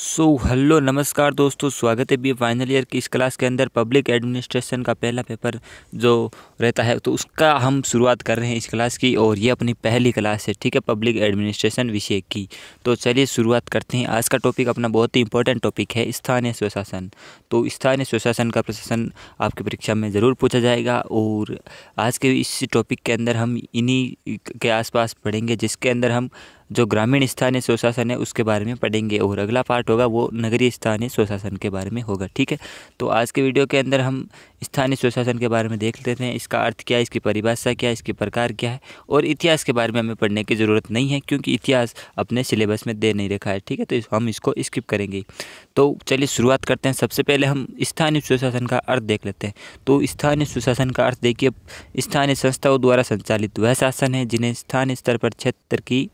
so hello नमस्कार दोस्तों स्वागत है बी फाइनल ईयर की इस क्लास के अंदर पब्लिक एडमिनिस्ट्रेशन का पहला पेपर जो रहता है तो उसका हम शुरुआत कर रहे हैं इस क्लास की और ये अपनी पहली क्लास है ठीक है पब्लिक एडमिनिस्ट्रेशन विषय की तो चलिए शुरुआत करते हैं आज का टॉपिक अपना बहुत ही इंपॉर्टेंट टॉपिक है स्थानीय स्वशासन तो स्थानीय स्वशासन का प्रशासन आपकी परीक्षा में ज़रूर पूछा जाएगा और आज के इस टॉपिक के अंदर हम इन्हीं के आसपास पढ़ेंगे जिसके अंदर हम जो ग्रामीण स्थानीय स्वशासन है उसके बारे में पढ़ेंगे और अगला पार्ट होगा वो नगरीय स्थानीय स्वशासन के बारे में होगा ठीक है तो आज के वीडियो के अंदर हम स्थानीय स्वशासन के बारे में देख लेते हैं इसका अर्थ क्या है इसकी परिभाषा क्या है इसके प्रकार क्या है और इतिहास के बारे में हमें पढ़ने की ज़रूरत नहीं है क्योंकि इतिहास अपने सिलेबस में दे नहीं रखा है ठीक है तो हम इसको स्किप करेंगे तो चलिए शुरुआत करते हैं सबसे पहले हम स्थानीय स्वशासन का अर्थ देख लेते हैं तो स्थानीय स्वशासन का अर्थ देखिए स्थानीय संस्थाओं द्वारा संचालित वह शासन है जिन्हें स्थानीय स्तर पर क्षेत्र की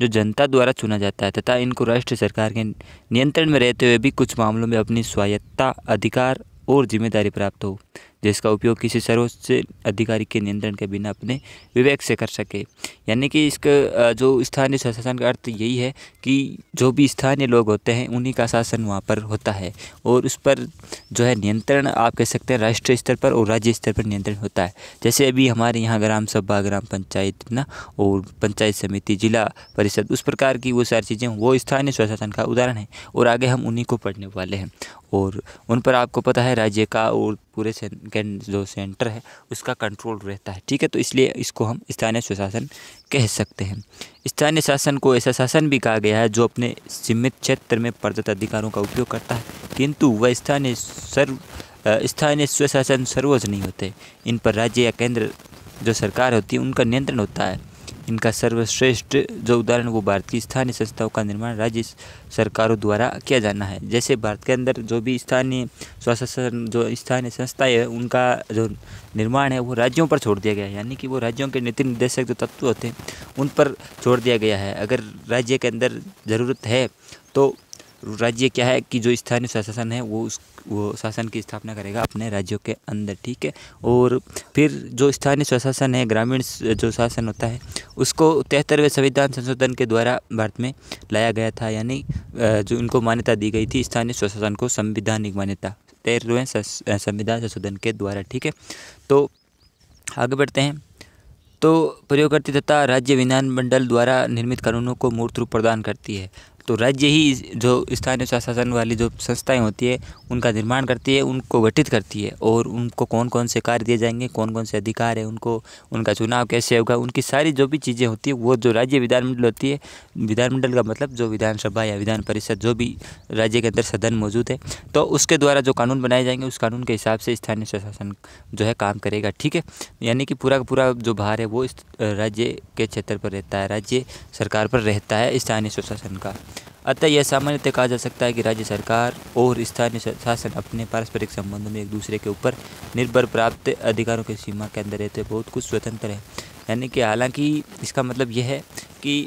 जो जनता द्वारा चुना जाता है तथा इनको राष्ट्रीय सरकार के नियंत्रण में रहते हुए भी कुछ मामलों में अपनी स्वायत्ता अधिकार और जिम्मेदारी प्राप्त हो जिसका उपयोग किसी सर्वोच्च अधिकारी के नियंत्रण के बिना अपने विवेक से कर सके यानी कि इसका जो स्थानीय शासन का अर्थ यही है कि जो भी स्थानीय लोग होते हैं उन्हीं का शासन वहाँ पर होता है और उस पर जो है नियंत्रण आप कह सकते हैं राष्ट्रीय स्तर पर और राज्य स्तर पर नियंत्रण होता है जैसे अभी हमारे यहाँ ग्राम सभा ग्राम पंचायत ना और पंचायत समिति जिला परिषद उस प्रकार की वो सारी चीज़ें वो स्थानीय स्वशासन का उदाहरण है और आगे हम उन्हीं को पढ़ने वाले हैं और उन पर आपको पता है राज्य का और पूरे जो सेंटर है उसका कंट्रोल रहता है ठीक है तो इसलिए इसको हम स्थानीय स्वशासन कह सकते हैं स्थानीय शासन को ऐसा शासन भी कहा गया है जो अपने सीमित क्षेत्र में प्रदत्त अधिकारों का उपयोग करता है किंतु वह स्थानीय सर्व स्थानीय स्वशासन सर्वोच्च नहीं होते इन पर राज्य या केंद्र जो सरकार होती है उनका नियंत्रण होता है इनका सर्वश्रेष्ठ जो उदाहरण वो भारत की स्थानीय संस्थाओं का निर्माण राज्य सरकारों द्वारा किया जाना है जैसे भारत के अंदर जो भी स्थानीय स्वशासन जो स्थानीय संस्थाएं है उनका जो निर्माण है वो राज्यों पर छोड़ दिया गया है यानी कि वो राज्यों के नीति निर्देशक जो तत्व होते हैं उन पर छोड़ दिया गया है अगर राज्य के अंदर ज़रूरत है तो राज्य क्या है कि जो स्थानीय शासन है वो उस वो शासन की स्थापना करेगा अपने राज्यों के अंदर ठीक है और फिर जो स्थानीय स्वशासन है ग्रामीण जो शासन होता है उसको तिहत्तरवें संविधान संशोधन के द्वारा भारत में लाया गया था यानी जो उनको मान्यता दी गई थी स्थानीय स्वशासन को संविधानिक मान्यता तेरहवें संविधान संशोधन के द्वारा ठीक है तो आगे बढ़ते हैं तो प्रयोगकर्ती तथा राज्य विधान मंडल द्वारा निर्मित कानूनों को मूर्त रूप प्रदान करती है तो राज्य ही जो स्थानीय स्वशासन वाली जो संस्थाएं होती है उनका निर्माण करती है उनको गठित करती है और उनको कौन कौन से कार्य दिए जाएंगे कौन कौन से अधिकार है उनको उनका चुनाव कैसे होगा उनकी सारी जो भी चीज़ें होती है वो जो राज्य विधानमंडल होती है विधानमंडल का मतलब जो विधानसभा या विधान परिषद जो भी राज्य के अंदर सदन मौजूद है तो उसके द्वारा जो कानून बनाए जाएंगे उस कानून के हिसाब से स्थानीय स्वशासन जो है काम करेगा ठीक है यानी कि पूरा का पूरा जो भार है वो राज्य के क्षेत्र पर रहता है राज्य सरकार पर रहता है स्थानीय स्वशासन का अतः यह सामान्यतः कहा जा सकता है कि राज्य सरकार और स्थानीय शासन अपने पारस्परिक संबंधों में एक दूसरे के ऊपर निर्भर प्राप्त अधिकारों की सीमा के अंदर रहते बहुत कुछ स्वतंत्र है यानी कि हालांकि इसका मतलब यह है कि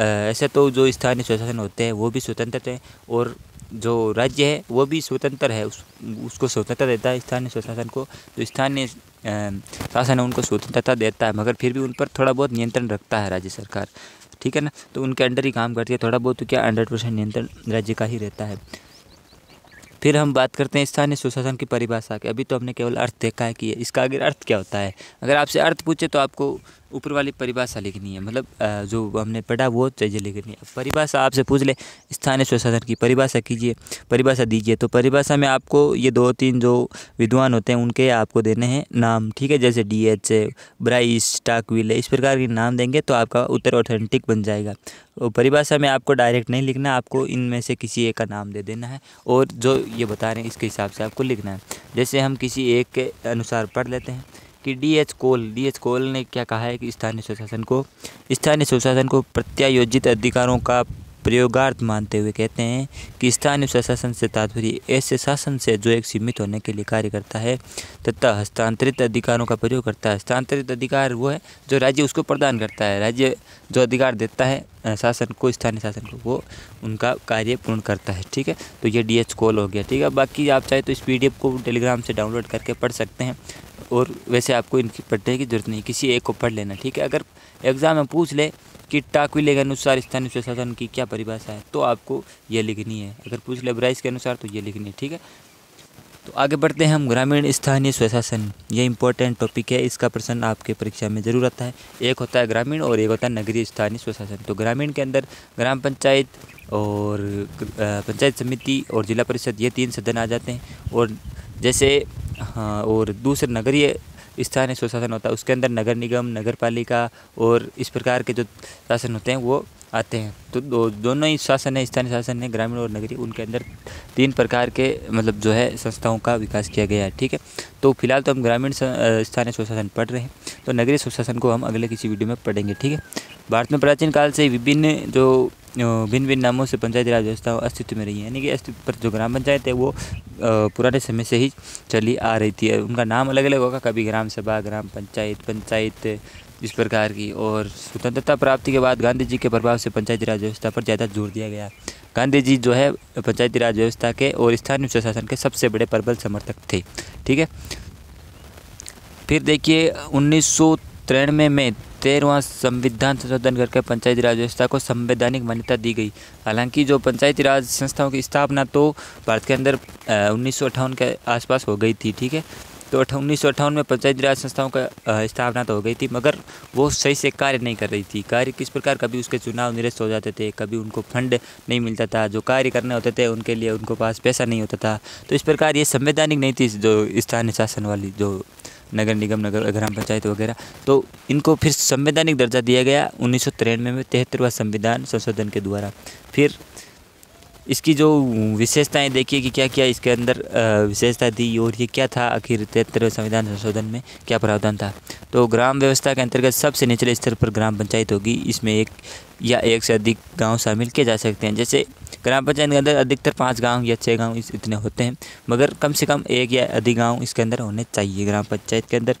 ऐसे तो जो स्थानीय स्वशासन होते हैं वो भी स्वतंत्र हैं और जो राज्य है वो भी स्वतंत्र है उस, उसको स्वतंत्रता देता है स्थानीय स्वशासन को जो स्थानीय शासन है उनको स्वतंत्रता देता है मगर फिर भी उन पर थोड़ा बहुत नियंत्रण रखता है राज्य सरकार ठीक है ना तो उनके अंडर ही काम करती है थोड़ा बहुत तो क्या हंड्रेड परसेंट नियंत्रण राज्य का ही रहता है फिर हम बात करते हैं स्थानीय सुशासन की परिभाषा के अभी तो हमने केवल अर्थ देखा है कि इसका आगे अर्थ क्या होता है अगर आपसे अर्थ पूछे तो आपको ऊपर वाली परिभाषा लिखनी है मतलब जो हमने पढ़ा वो चीज़ें लिखनी है परिभाषा आपसे पूछ ले स्थानीय स्वशासन की परिभाषा कीजिए परिभाषा दीजिए तो परिभाषा में आपको ये दो तीन जो विद्वान होते हैं उनके आपको देने हैं नाम ठीक है जैसे डी एच ब्राइस टाकविल इस प्रकार के नाम देंगे तो आपका उत्तर ऑथेंटिक बन जाएगा और तो परिभाषा में आपको डायरेक्ट नहीं लिखना आपको इनमें से किसी एक का नाम दे देना है और जो ये बता रहे हैं इसके हिसाब से आपको लिखना है जैसे हम किसी एक के अनुसार पढ़ लेते हैं कि डीएच कोल डीएच कोल ने क्या कहा है कि स्थानीय स्वशासन को स्थानीय स्वशासन को प्रत्यायोजित अधिकारों का प्रयोगार्थ मानते हुए कहते हैं कि स्थानीय स्वशासन से तात्पर्य ऐसे शासन से जो एक सीमित होने के लिए कार्य करता है तथा हस्तांतरित अधिकारों का प्रयोग करता है हस्तांतरित अधिकार वो है जो राज्य उसको प्रदान करता है राज्य जो अधिकार देता है शासन को स्थानीय शासन को वो उनका कार्य पूर्ण करता है ठीक है तो ये डी एच कॉल हो गया ठीक है बाकी आप चाहे तो इस पी को टेलीग्राम से डाउनलोड करके पढ़ सकते हैं और वैसे आपको इनकी पढ़ने की जरूरत नहीं किसी एक को पढ़ लेना ठीक है अगर एग्ज़ाम में पूछ ले कि टाकविले के अनुसार स्थानीय स्वशासन की क्या परिभाषा है तो आपको ये लिखनी है अगर पूछ ले ब्राइस के अनुसार तो ये लिखनी है ठीक है तो आगे बढ़ते हैं हम ग्रामीण स्थानीय स्वशासन ये इंपॉर्टेंट टॉपिक है इसका प्रश्न आपके परीक्षा में ज़रूर आता है एक होता है ग्रामीण और एक होता है नगरीय स्थानीय स्वशासन तो ग्रामीण के अंदर ग्राम पंचायत और पंचायत समिति और जिला परिषद ये तीन सदन आ जाते हैं और जैसे हाँ और दूसरे नगरीय स्थानीय स्वशासन होता है उसके अंदर नगर निगम नगर पालिका और इस प्रकार के जो शासन होते हैं वो आते हैं तो दो, दोनों ही शासन है स्थानीय शासन है ग्रामीण और नगरीय उनके अंदर तीन प्रकार के मतलब जो है संस्थाओं का विकास किया गया है ठीक है तो फिलहाल तो हम ग्रामीण स्थानीय स्वशासन पढ़ रहे हैं तो नगरीय स्वशासन को हम अगले किसी वीडियो में पढ़ेंगे ठीक है भारत में प्राचीन काल से विभिन्न जो भिन्न भिन्न नामों से पंचायती राज व्यवस्था अस्तित्व में रही है यानी कि अस्तित्व पर जो ग्राम पंचायत है वो पुराने समय से ही चली आ रही थी उनका नाम अलग अलग होगा कभी ग्राम सभा ग्राम पंचायत पंचायत इस प्रकार की और स्वतंत्रता प्राप्ति के बाद गांधी जी के प्रभाव से पंचायती राज व्यवस्था पर ज़्यादा जोर दिया गया गांधी जी जो है पंचायती राज व्यवस्था के और स्थानीय स्वशासन के सबसे बड़े प्रबल समर्थक थे ठीक है फिर देखिए उन्नीस तिरानवे में तेरहवा संविधान संशोधन करके पंचायती राज व्यवस्था को संवैधानिक मान्यता दी गई हालांकि जो पंचायती राज संस्थाओं की स्थापना तो भारत के अंदर उन्नीस के आसपास हो गई थी ठीक है तो उन्नीस में पंचायती राज संस्थाओं का स्थापना तो हो गई थी मगर वो सही से कार्य नहीं कर रही थी कार्य किस प्रकार कभी उसके चुनाव निरस्त हो जाते थे कभी उनको फंड नहीं मिलता था जो कार्य करने होते थे उनके लिए उनको पास पैसा नहीं होता था तो इस प्रकार ये संवैधानिक नहीं थी जो स्थानीय शासन वाली जो नगर निगम नगर ग्राम पंचायत वगैरह तो इनको फिर संवैधानिक दर्जा दिया गया उन्नीस सौ तिरानवे में तिहत्तरवा संविधान संशोधन के द्वारा फिर इसकी जो विशेषताएं देखिए कि क्या क्या इसके अंदर विशेषता दी और ये क्या था आखिर तिहत्तरवें संविधान संशोधन में क्या प्रावधान था तो ग्राम व्यवस्था के अंतर्गत सबसे निचले स्तर पर ग्राम पंचायत होगी इसमें एक या एक से अधिक गांव शामिल किए जा सकते हैं जैसे ग्राम पंचायत के अंदर अधिकतर पाँच गाँव या छः गाँव इस इतने होते हैं मगर कम से कम एक या अधिक गाँव इसके अंदर होने चाहिए ग्राम पंचायत के अंदर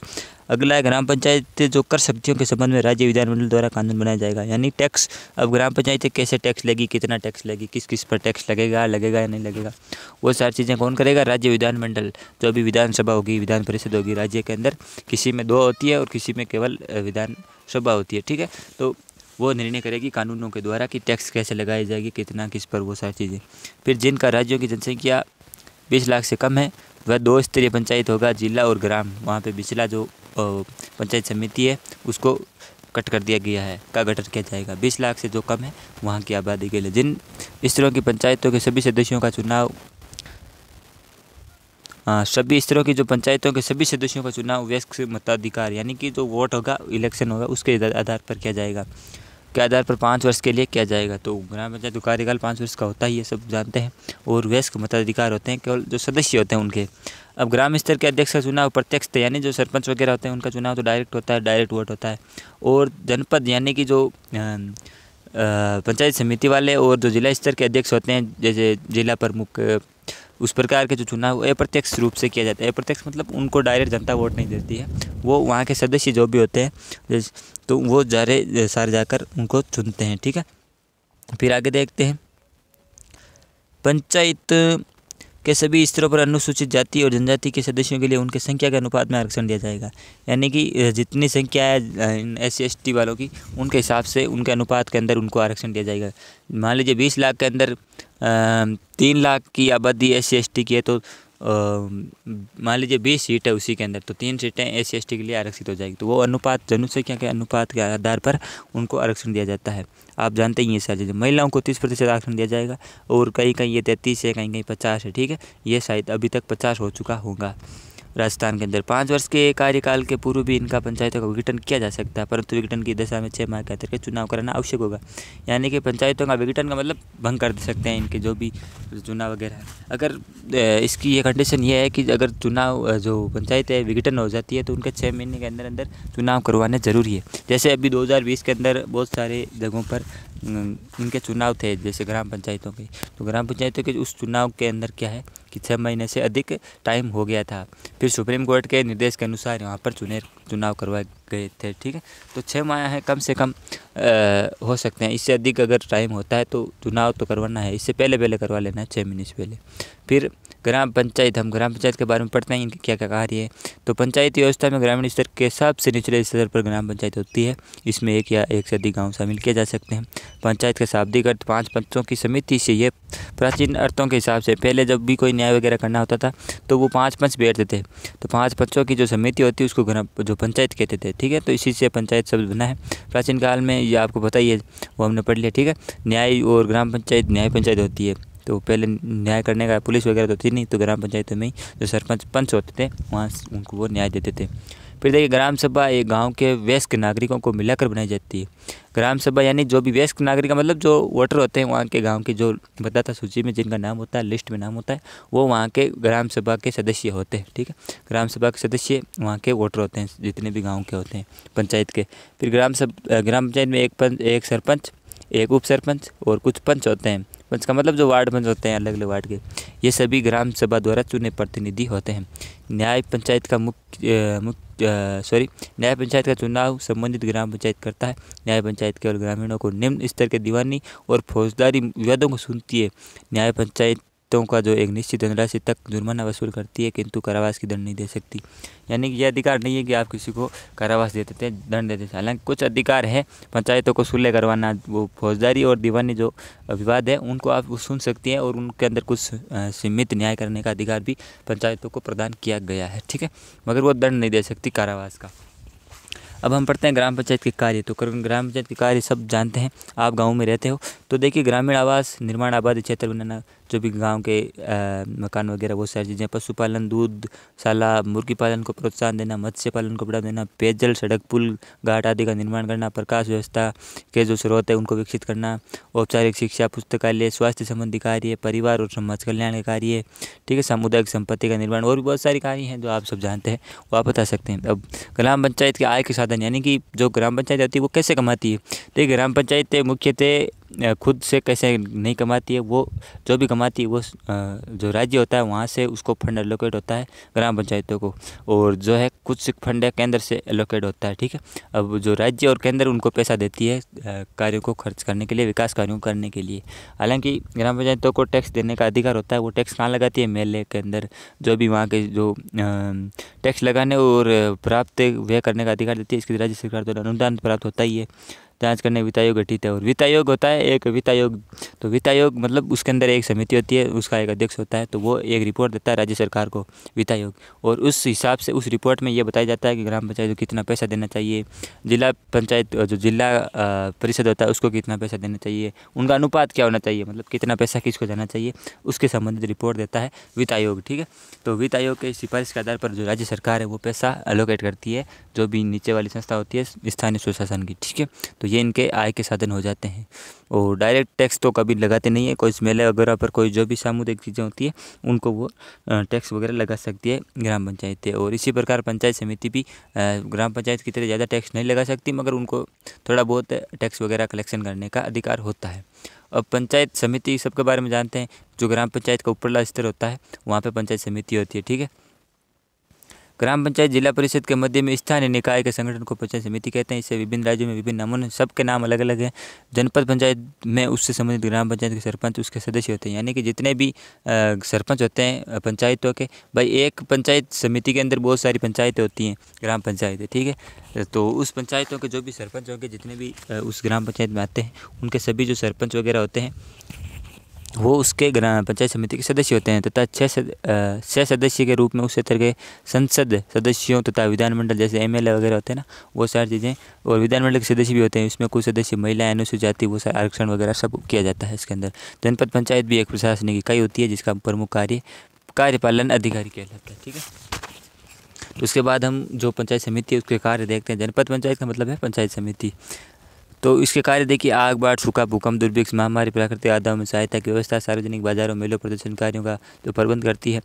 अगला ग्राम पंचायत जो कर शक्तियों के संबंध में राज्य विधानमंडल द्वारा कानून बनाया जाएगा यानी टैक्स अब ग्राम पंचायतें कैसे टैक्स लेगी कितना टैक्स लेगी किस किस पर टैक्स लगेगा लगेगा या नहीं लगेगा वो सारी चीज़ें कौन करेगा राज्य विधानमंडल जो अभी विधानसभा होगी विधान परिषद होगी राज्य के अंदर किसी में दो होती है और किसी में केवल विधानसभा होती है ठीक है तो वो निर्णय करेगी कानूनों के द्वारा कि टैक्स कैसे लगाई जाएगी कितना किस पर वो सारी चीज़ें फिर जिनका राज्यों की जनसंख्या बीस लाख से कम है वह दो स्तरीय पंचायत होगा जिला और ग्राम वहाँ पे बिचला जो पंचायत समिति है उसको कट कर दिया गया है का गठन किया जाएगा बीस लाख से जो कम है वहाँ की आबादी के लिए जिन स्तरों की पंचायतों के सभी सदस्यों का चुनाव आ, सभी स्तरों की जो पंचायतों के सभी सदस्यों का चुनाव व्यस्क मताधिकार यानी कि जो वोट होगा इलेक्शन होगा उसके आधार पर किया जाएगा के आधार पर पाँच वर्ष के लिए किया जाएगा तो ग्राम पंचायत का कार्यकाल पाँच वर्ष का होता है ये सब जानते हैं और वयस्क मताधिकार होते हैं केवल जो सदस्य होते हैं उनके अब ग्राम स्तर के अध्यक्ष का चुनाव प्रत्यक्ष तो यानी जो सरपंच वगैरह होते हैं उनका चुनाव तो डायरेक्ट होता है डायरेक्ट वोट होता है और जनपद यानी कि जो पंचायत समिति वाले और जो जिला स्तर के अध्यक्ष होते हैं जैसे जिला प्रमुख उस प्रकार के जो चुनाव अप्रत्यक्ष रूप से किया जाता है अप्रत्यक्ष मतलब उनको डायरेक्ट जनता वोट नहीं देती है वो वहाँ के सदस्य जो भी होते हैं तो वो जारे सारे जाकर उनको चुनते हैं ठीक है फिर आगे देखते हैं पंचायत के सभी स्तरों पर अनुसूचित जाति और जनजाति के सदस्यों के लिए उनके संख्या के अनुपात में आरक्षण दिया जाएगा यानी कि जितनी संख्या है एस सी वालों की उनके हिसाब से उनके अनुपात के अंदर उनको आरक्षण दिया जाएगा मान लीजिए बीस लाख के अंदर तीन लाख की आबादी एस सी की है तो मान लीजिए बीस सीट है उसी के अंदर तो तीन सीटें एस सी के लिए आरक्षित हो जाएगी तो वो अनुपात जनसंख्या के अनुपात के आधार पर उनको आरक्षण दिया जाता है आप जानते ही ये सर जैसे महिलाओं को तीस प्रतिशत आरक्षण दिया जाएगा और कहीं कहीं ये तैंतीस है कहीं कहीं पचास है ठीक है ये शायद अभी तक पचास हो चुका होगा राजस्थान के अंदर पाँच वर्ष के कार्यकाल के पूर्व भी इनका पंचायतों का विघटन किया जा सकता है परंतु विघटन की दशा में छः माह के अंतर्गत चुनाव कराना आवश्यक होगा यानी कि पंचायतों का विघटन का मतलब भंग कर सकते हैं इनके जो भी चुनाव वगैरह अगर इसकी ये कंडीशन ये है कि अगर चुनाव जो पंचायत है विघटन हो जाती है तो उनके छः महीने के अंदर अंदर चुनाव करवाना ज़रूरी है जैसे अभी दो के अंदर बहुत सारे जगहों पर इनके चुनाव थे जैसे ग्राम पंचायतों के तो ग्राम पंचायतों के उस चुनाव के अंदर क्या है कि छः महीने से अधिक टाइम हो गया था फिर सुप्रीम कोर्ट के निर्देश के अनुसार यहाँ पर चुने चुनाव करवाए गए थे ठीक है तो छः माह है कम से कम आ, हो सकते हैं इससे अधिक अगर टाइम होता है तो चुनाव तो करवाना है इससे पहले पहले करवा लेना है छः महीने से पहले फिर ग्राम पंचायत हम ग्राम पंचायत के बारे में पढ़ते हैं इनके क्या क्या कार्य है तो पंचायत व्यवस्था में ग्रामीण स्तर के सबसे निचले स्तर पर ग्राम पंचायत होती है इसमें एक या एक से अधिक गाँव शामिल किए जा सकते हैं पंचायत का शाब्दिक अर्थ पाँच पंचों की समिति से ये प्राचीन अर्थों के हिसाब से पहले जब भी कोई न्याय वगैरह करना होता था तो वो पाँच पंच बैठते थे तो पाँच पंचों की जो समिति होती है उसको ग्राम जो पंचायत कहते थे ठीक है तो इसी से पंचायत शब्द बना है प्राचीन काल में ये आपको पता ही है वो हमने पढ़ लिया ठीक है न्याय और ग्राम पंचायत न्याय पंचायत होती है तो पहले न्याय करने का पुलिस वगैरह तो थी नहीं तो ग्राम पंचायतों में जो सरपंच पंच होते थे वहाँ उनको वो न्याय देते थे फिर देखिए ग्राम सभा एक गांव के वयस्क नागरिकों को मिलाकर बनाई जाती है ग्राम सभा यानी जो भी वयस्क नागरिक मतलब जो वोटर होते हैं वहाँ के गांव के जो बताता सूची में जिनका नाम होता है लिस्ट में नाम होता है वो वहाँ के ग्राम सभा के सदस्य होते हैं ठीक है ग्राम सभा के सदस्य वहाँ के वोटर होते हैं जितने भी गाँव के होते हैं पंचायत के फिर ग्राम सब ग्राम पंचायत में एक पंच एक सरपंच एक उप सरपंच और कुछ पंच होते हैं पंच का मतलब जो वार्ड पंच होते हैं अलग अलग वार्ड के ये सभी ग्राम सभा द्वारा चुने प्रतिनिधि होते हैं न्याय पंचायत का मुख्य मुख्य सॉरी न्याय पंचायत का चुनाव संबंधित ग्राम पंचायत करता है न्याय पंचायत केवल ग्रामीणों को निम्न स्तर के दीवानी और फौजदारी विवादों को सुनती है न्याय पंचायत उपभोक्ताओं का जो एक निश्चित धनराशि तक जुर्माना वसूल करती है किंतु कारावास की दंड नहीं दे सकती यानी कि यह अधिकार नहीं है कि आप किसी को कारावास दे देते हैं दंड दे देते हालांकि कुछ अधिकार हैं पंचायतों को सुलह करवाना वो फौजदारी और दीवानी जो विवाद है उनको आप सुन सकती हैं और उनके अंदर कुछ सीमित न्याय करने का अधिकार भी पंचायतों को प्रदान किया गया है ठीक है मगर वो दंड नहीं दे सकती कारावास का अब हम पढ़ते हैं ग्राम पंचायत के कार्य तो ग्राम पंचायत के कार्य सब जानते हैं आप गांव में रहते हो तो देखिए ग्रामीण आवास निर्माण आबादी क्षेत्र बनाना जो भी गांव के आ, मकान वगैरह वो सारी चीज़ें पशुपालन दूध शाला मुर्गी पालन को प्रोत्साहन देना मत्स्य पालन को बढ़ावा देना पेयजल सड़क पुल घाट आदि का निर्माण करना प्रकाश व्यवस्था के जो स्रोत है उनको विकसित करना औपचारिक शिक्षा पुस्तकालय स्वास्थ्य संबंधी कार्य परिवार और समाज कल्याण के कार्य ठीक है सामुदायिक संपत्ति का निर्माण और भी बहुत सारी कार्य हैं जो आप सब जानते हैं वो आप बता सकते हैं अब ग्राम पंचायत के आय के साधन यानी कि जो ग्राम पंचायत होती है वो कैसे कमाती है तो ग्राम पंचायत मुख्यतः खुद से कैसे नहीं कमाती है वो जो भी कमाती है वो जो राज्य होता है वहाँ से उसको फंड एलोकेट होता है ग्राम पंचायतों को और जो है कुछ फंड है केंद्र से एलोकेट होता है ठीक है अब जो राज्य और केंद्र उनको पैसा देती है कार्यों को खर्च करने के लिए विकास कार्यों करने के लिए हालांकि ग्राम पंचायतों को टैक्स देने का अधिकार होता है वो टैक्स कहाँ लगाती है मेले के अंदर जो भी वहाँ के जो टैक्स लगाने और प्राप्त व्यय करने का अधिकार देती है इसके राज्य सरकार द्वारा अनुदान प्राप्त होता ही है जांच करने वित्तायोग गठित है और वित्तायोग होता है एक वित्तायोग तो वित्तायोग मतलब उसके अंदर एक समिति होती है उसका एक अध्यक्ष होता है तो वो एक रिपोर्ट देता है राज्य सरकार को वित्तायोग और उस हिसाब से उस रिपोर्ट में ये बताया जाता है कि ग्राम पंचायत को कितना पैसा देना चाहिए जिला पंचायत जो जिला परिषद होता है उसको कितना पैसा देना चाहिए उनका अनुपात क्या होना चाहिए मतलब कितना पैसा किसको जाना चाहिए उसके संबंधित रिपोर्ट देता है वित्त आयोग ठीक है तो वित्त आयोग के सिफारिश के आधार पर जो राज्य सरकार है वो पैसा एलोकेट करती है जो भी नीचे वाली संस्था होती है स्थानीय स्वशासन की ठीक है तो ये इनके आय के साधन हो जाते हैं और डायरेक्ट टैक्स तो कभी लगाते नहीं है कोई मेले वगैरह पर कोई जो भी सामुदायिक चीज़ें होती है उनको वो टैक्स वगैरह लगा सकती है ग्राम पंचायतें और इसी प्रकार पंचायत समिति भी ग्राम पंचायत की तरह ज़्यादा टैक्स नहीं लगा सकती मगर उनको थोड़ा बहुत टैक्स वगैरह कलेक्शन करने का अधिकार होता है अब पंचायत समिति सबके बारे में जानते हैं जो ग्राम पंचायत का ऊपरला स्तर होता है वहाँ पर पंचायत समिति होती है ठीक है ग्राम पंचायत जिला परिषद के मध्य में स्थानीय निकाय के संगठन को पंचायत समिति कहते हैं इसे विभिन्न राज्यों में विभिन्न नामों सबके नाम अलग अलग हैं जनपद पंचायत में उससे संबंधित ग्राम पंचायत के सरपंच उसके सदस्य होते हैं यानी कि जितने भी सरपंच होते हैं पंचायतों के भाई एक पंचायत समिति के अंदर बहुत सारी पंचायतें होती हैं ग्राम पंचायतें ठीक है तो उस पंचायतों के जो भी सरपंच होंगे जितने भी उस ग्राम पंचायत में आते हैं उनके सभी जो सरपंच वगैरह होते हैं वो उसके ग्राम पंचायत समिति के सदस्य होते हैं तथा छः छः सदस्य के रूप में उस क्षेत्र के संसद सदस्यों तथा विधानमंडल जैसे एम वगैरह होते हैं ना वो सारी चीज़ें और विधानमंडल के सदस्य भी होते हैं उसमें कुछ सदस्य महिलाएं अनुसूचित जाति वो सारे आरक्षण वगैरह सब किया जाता है इसके अंदर जनपद पंचायत भी एक प्रशासनिक इकाई होती है जिसका प्रमुख कार्य कार्यपालन अधिकारी कहलाता है ठीक है तो उसके बाद हम जो पंचायत समिति है उसके कार्य देखते हैं जनपद पंचायत का मतलब है पंचायत समिति तो इसके कार्य देखिए आग बाढ़ सूखा भूकंप दुर्भिक्ष महामारी प्राकृतिक आपदाओं में सहायता की व्यवस्था सार्वजनिक बाजारों मेलों प्रदर्शनकारियों का जो प्रबंध करती है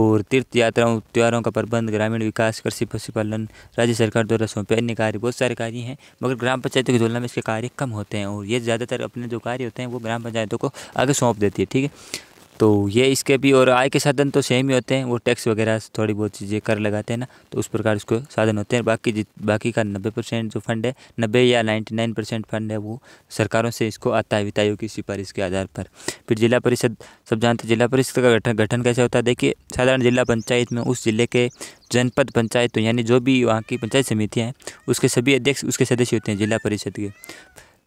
और तीर्थ यात्राओं त्यौहारों का प्रबंध ग्रामीण विकास कृषि पशुपालन राज्य सरकार द्वारा सौंपे अन्य कार्य बहुत सारे कार्य हैं मगर ग्राम पंचायतों की तुलना में इसके कार्य कम होते हैं और ये ज़्यादातर अपने जो कार्य होते हैं वो ग्राम पंचायतों को आगे सौंप देती है ठीक है तो ये इसके भी और आय के साधन तो सेम ही होते हैं वो टैक्स वगैरह थोड़ी बहुत चीज़ें कर लगाते हैं ना तो उस प्रकार उसको साधन होते हैं बाकी जित बाकी का नब्बे परसेंट जो फंड है नब्बे या नाइन्टी नाइन परसेंट फंड है वो सरकारों से इसको आता है वितायु की सिफारिश के आधार पर फिर जिला परिषद सब जानते हैं जिला परिषद का गठन गठन कैसे होता है देखिए साधारण जिला पंचायत में उस जिले के जनपद पंचायतों यानी जो भी वहाँ की पंचायत समितियाँ हैं उसके सभी अध्यक्ष उसके सदस्य होते हैं जिला परिषद के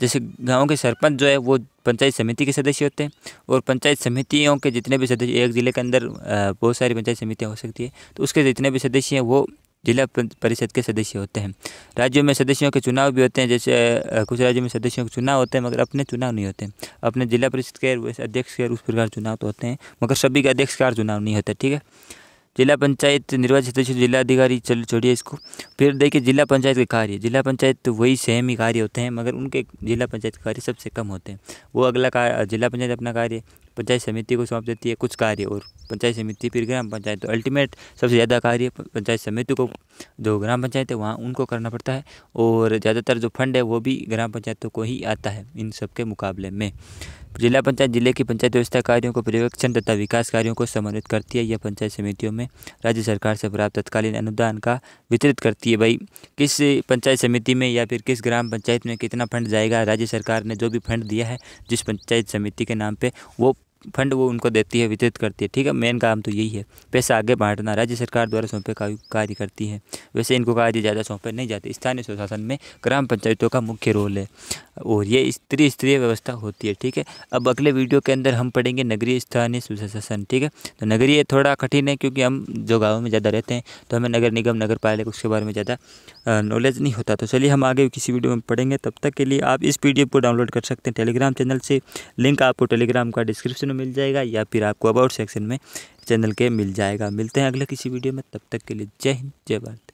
जैसे गांव के सरपंच जो है वो पंचायत समिति के सदस्य होते हैं और पंचायत समितियों के जितने भी सदस्य एक ज़िले के अंदर बहुत सारी पंचायत समितियाँ हो सकती है तो उसके जितने भी सदस्य हैं वो जिला परिषद के सदस्य होते हैं राज्यों में सदस्यों के चुनाव भी होते हैं जैसे कुछ राज्यों में सदस्यों के चुनाव होते हैं मगर अपने चुनाव नहीं होते अपने जिला परिषद के अध्यक्ष के उस प्रकार चुनाव तो होते हैं मगर सभी के अध्यक्ष का चुनाव नहीं होता ठीक है जिला पंचायत निर्वाचित सदस्य जिलाधिकारी चलो छोड़िए इसको फिर देखिए जिला पंचायत के कार्य जिला पंचायत तो वही सेम ही कार्य होते हैं मगर उनके जिला पंचायत के कार्य सबसे कम होते हैं वो अगला कार्य जिला पंचायत अपना कार्य पंचायत समिति को सौंप देती है कुछ कार्य और पंचायत समिति फिर ग्राम पंचायत तो अल्टीमेट सबसे ज़्यादा कार्य पंचायत समिति को जो ग्राम पंचायत है वहाँ उनको करना पड़ता है और ज़्यादातर जो फंड है वो भी ग्राम पंचायतों को ही आता है इन सब के मुकाबले में जिला पंचायत जिले की पंचायत व्यवस्था कार्यों को पर्यवेक्षण तथा विकास कार्यों को समन्वित करती है यह पंचायत समितियों में राज्य सरकार से प्राप्त तत्कालीन अनुदान का वितरित करती है भाई किस पंचायत समिति में या फिर किस ग्राम पंचायत में कितना फंड जाएगा राज्य सरकार ने जो भी फंड दिया है जिस पंचायत समिति के नाम पर वो फंड वो उनको देती है वितरित करती है ठीक है मेन काम तो यही है पैसा आगे बांटना राज्य सरकार द्वारा सौंपे कार्य करती है वैसे इनको कार्य ज़्यादा सौंपे नहीं जाते स्थानीय स्वशासन में ग्राम पंचायतों का मुख्य रोल है और ये स्त्री स्त्रीय व्यवस्था होती है ठीक है अब अगले वीडियो के अंदर हम पढ़ेंगे नगरीय स्थानीय सुशासन ठीक है तो नगरीय थोड़ा कठिन है क्योंकि हम जो गाँव में ज़्यादा रहते हैं तो हमें नगर निगम नगर पालिका उसके बारे में ज़्यादा नॉलेज नहीं होता तो चलिए हम आगे किसी वीडियो में पढ़ेंगे तब तक के लिए आप इस पी को डाउनलोड कर सकते हैं टेलीग्राम चैनल से लिंक आपको टेलीग्राम का डिस्क्रिप्शन में मिल जाएगा या फिर आपको अबाउट सेक्शन में चैनल के मिल जाएगा मिलते हैं अगले किसी वीडियो में तब तक के लिए जय हिंद जय भारत